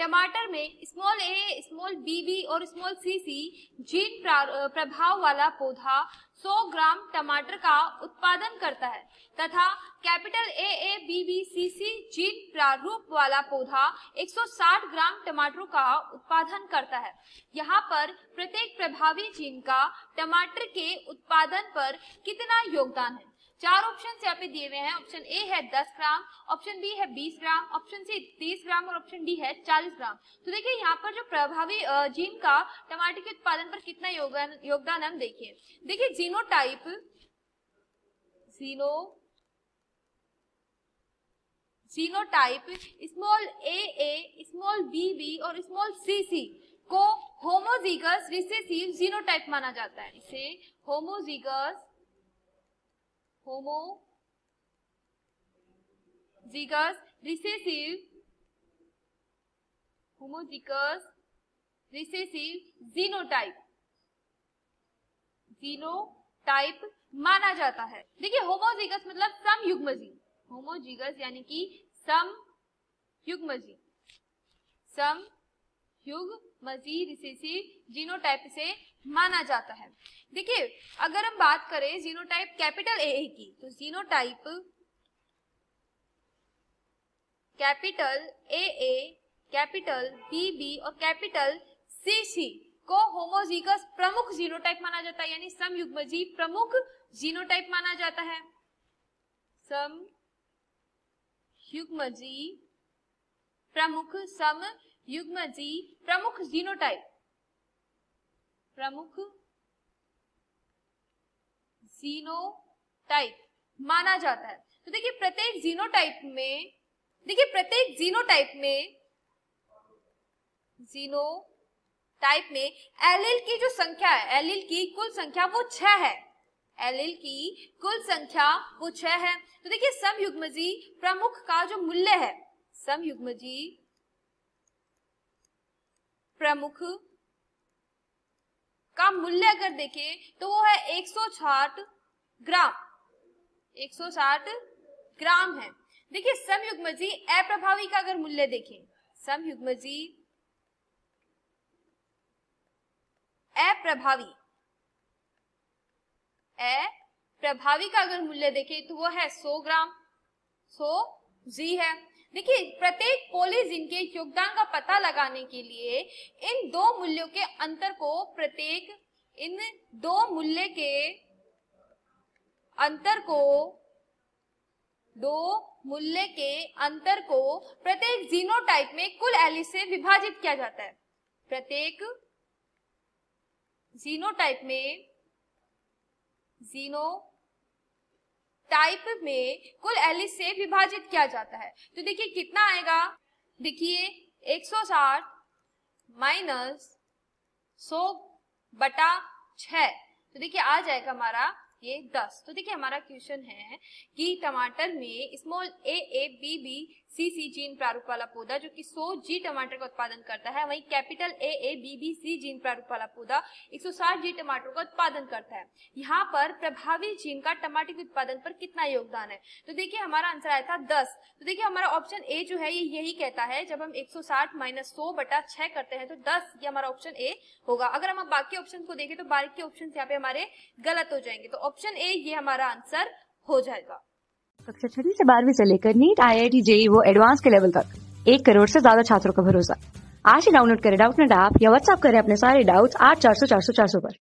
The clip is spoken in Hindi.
टमाटर में small A small B B और स्मॉल सी सी जीन प्रभाव वाला पौधा 100 ग्राम टमाटर का उत्पादन करता है तथा capital A A B B C C gene प्रारूप वाला पौधा 160 ग्राम टमाटरों का उत्पादन करता है यहाँ पर प्रत्येक प्रभावी जीन का टमाटर के उत्पादन पर कितना योगदान है चार ऑप्शन यहाँ पे दिए हुए हैं ऑप्शन ए है दस ग्राम ऑप्शन बी है बीस ग्राम ऑप्शन सी तीस ग्राम और ऑप्शन डी है चालीस ग्राम तो देखिए यहाँ पर जो प्रभावी जीन का टमाटर के उत्पादन पर कितना योगदान योगदान हम देखिए देखिए genotype geno genotype small A A small B B और स्मॉल सी सी को होमोजीगस रिसेसिव जीनोटाइप माना जाता है इसे homozygous homozygous recessive homozygous recessive genotype genotype माना जाता है देखिए होमोजिगस मतलब सम युग्मजी होमोजिगस यानी कि सम युग्मजी सम युग्मजी रिसेसिव जीनोटाइप से माना जाता है देखिए अगर हम बात करें जीनोटाइप कैपिटल ए की तो genotype capital A A capital B B और कैपिटल सी सी को होमोजीगस प्रमुख जीनोटाइप माना जाता है यानी समयुग्मजी प्रमुख जीनोटाइप माना जाता है सम युग्मजी प्रमुख सम युग्मजी प्रमुख जीनोटाइप प्रमुख जीनोटाइप माना जाता है तो देखिए प्रत्येक जीनोटाइप में देखिए प्रत्येक जीनोटाइप में जीनो टाइप में एलएल की जो संख्या है एलएल की कुल संख्या वो छह है एलएल की कुल संख्या वो छह है तो देखिए समयुग्मजी प्रमुख का जो मूल्य है समयुग्मजी प्रमुख का मूल्य अगर देखे तो वो है एक सौ ग्राम 160 ग्राम है देखिए समयुग्मजी अप्रभावी का अगर मूल्य देखें समयुग्मजी अप्रभावी प्रभावी का अगर मूल्य देखें तो वो है 100 ग्राम 100 जी है देखिए प्रत्येक पोलिजिन के योगदान का पता लगाने के लिए इन दो मूल्यों के अंतर को प्रत्येक इन दो मूल्य के अंतर को दो मूल्य के अंतर को प्रत्येक जीनोटाइप में कुल एलिस से विभाजित किया जाता है प्रत्येक जीनोटाइप में जीनो टाइप में कुल एलिस से विभाजित किया जाता है तो देखिए कितना आएगा देखिए 160 माइनस 100 बटा 6 तो देखिए आ जाएगा हमारा ये दस तो देखिए हमारा क्वेश्चन है कि टमाटर में small A A B B C C gene प्रारूप वाला पौधा जो कि 100 जी टमाटर का उत्पादन करता है वहीं capital A A B B C gene प्रारूप वाला पौधा 160 जी टमाटर का उत्पादन करता है यहाँ पर प्रभावी जीन का टमाटर के उत्पादन पर कितना योगदान है तो देखिए हमारा आंसर आया था दस तो देखिए हमारा ऑप्शन ए जो है ये यही कहता है जब हम सौ साठ माइनस सौ बटा छह करते हैं तो दस ये हमारा ऑप्शन ए होगा अगर हम बाकी ऑप्शन को देखें तो बाकी ऑप्शन यहाँ पे हमारे गलत हो जाएंगे तो ऑप्शन ए ये हमारा आंसर हो जाएगा कक्षा छठी से बारहवीं से लेकर NEET I I T JEE वो एडवांस के लेवल तक एक करोड़ से ज्यादा छात्रों का भरोसा आज ही डाउनलोड करें नेट ऐप या व्हाट्सएप करें अपने सारे डाउट्स आठ चार सौ चार सौ चार सौ पर